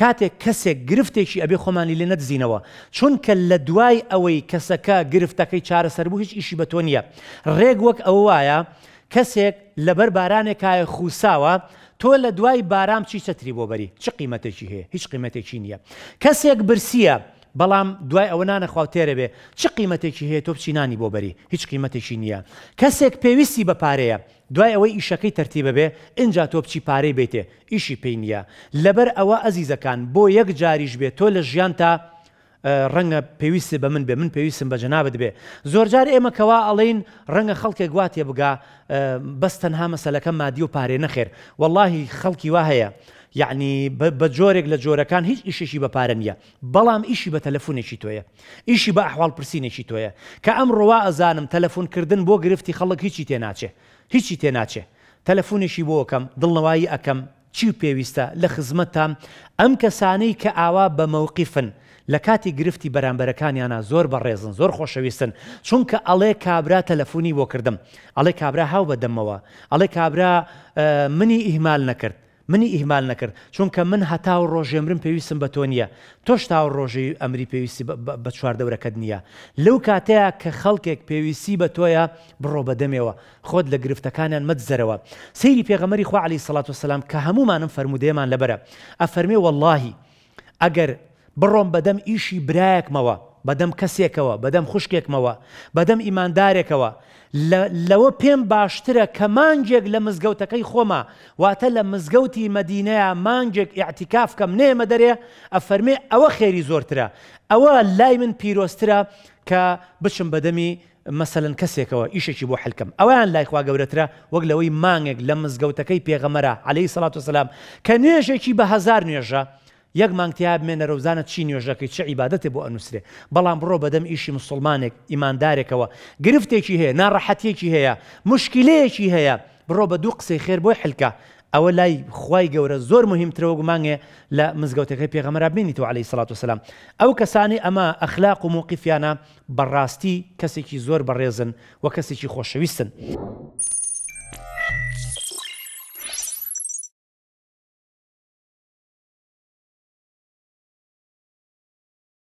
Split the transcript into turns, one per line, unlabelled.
کاتێک کەسێک گرفتێکی ئەبێ خۆمانی لێ نەدزینەوە چونکە لە دوای ئەوەی کەسەکە گرفتەکەی چارەسەربوو هیچ ئیشی بە تۆ نییە ڕێک وەک ئەو وایە کەسێک لەبەر بارانێکایە خوساوە تۆ لە دوای بارام چی چەتری بۆ بەری چ قیمەتێکی هەیە هیچ قیمەتێکی نییە کەسێک برسیە بەڵام دوای ئەوە نانەخوا تێرە بێ چ قیمەتێکی هەیە تۆ بچینانی بۆ بەری هیچ قیمەتێکی نییە کەسێک پێویستی بە پارەیە دوای ئەوەی ئیشەکەی تەرتیبە بێ اینجا تۆ بچی پارەی بێتێ ئیشی پێی نییە لەبەر ئەوە ئەزیزەکان بۆ یەک جاریش بێت تۆ لە ژیان تا ڕەنگە پێویستی بە من بێ من پێویستم بە جەنابەت بێ زۆرجار ئێمە کەوا ئەڵین ڕەنگە خەڵکێک گواتێ بگا بەستەنها مەسەلەکە مادی و پارێ نەخێر واللهی خەڵکی وا هەیە یعنی بە جۆرێک لە جۆرەکان هیچ ئیشێکی بەپارە نیە بەڵام ئیشی بە تەلەفونێکی تۆیە ئیشی بە ئەحواڵ پرسیینێکی تۆیە کە ئەم ڕوا ئەزانم تەلەفونکردن بۆ گرفتی خەڵک هیچی تێناچێ هیچی تێناچێ تەلەفونێکی بۆکەم دڵنەوەی ئەەکەم چی پێویستە لە خزمەتتان ئەم کەسانەی کە ئاوا بە مەوقیفن لە کاتی گرفتی بەرامبەرەکانیانە زۆر بەڕێزن زۆر خۆشەویستن چونکە ئەڵێ کابرا تەلەفۆنی بۆ کردم ئەڵێ کابرا هاو بەدەمەوە ئەڵێ کابرا منی ئیهمال نەکرد منی ئیهمال نەکرد چونکە من هەتا و ڕۆژێمرم پێویستم بە تۆ نییە تۆش تا و ڕۆژی ئەمری پێویستی بە چواردەورەکەت نییە لەو کاتەیە کە خەڵکێک پێویستی بە تۆیە بڕۆ بەدەمێەوە خۆت لە گرفتەکانیان مەتزەرەوە سەیری پێغەمەری خوا علی سڵات وسلام کە هەمومانم فرەرمودێمان لەبەرە ئەفەرمێ واللهی ئەگەر بڕۆم بەدەم ئیشی برایەکمەوە بەدەم کەسێکەوە بەدەم خوشکێکمەوە بەدەم ئیماندارێکەوە لەوە پێم باشترە کە مانجێک لە مزگەوتەکەی خۆما واتە لە مزگەوتی مەدینەیە مانجێک یاعتیکاف کەم نێمە دەرێ ئەفەرمێ ئەوە خێری زۆرترە ئەوە لای من پیرۆسترە کە بچم بەدەمی مەسەن کەسێکەوە ئیشێکی بۆ حلکەم ئەویان لایخوا گەورەترە وەک لەوەی مانگێک لە مزگەوتەکەی پێغەمەرە عليهەی سەڵات وسلام کە نوێژێکی بە هزار نوێژە یەک مانگتیاب مێنە ڕەوزانە چی نوێژەکەی چه عیباەتێ بۆ ئەنووسێ بەڵام بڕۆ بەدەم ئیشی مسلمانێک ئیماندارێکەوە گرفتێکی هەیە ناڕەحەتێکی هەیە مشکلەیەکی هەیە بڕۆ بە دوو قسەی خێر بۆی حلکە ئەوە لای خی گەورە زۆر مهمترەوە گومانگێ لە مزگەوتەکەی پێغەمەرا بینیتەوە علی سلاات وسلام ئەو کەسانی ئەمە ئەخلاق و موقیفیانە بەڕاستی کەسێکی زۆر بەڕێزن و کەسێکی خۆشەویستن.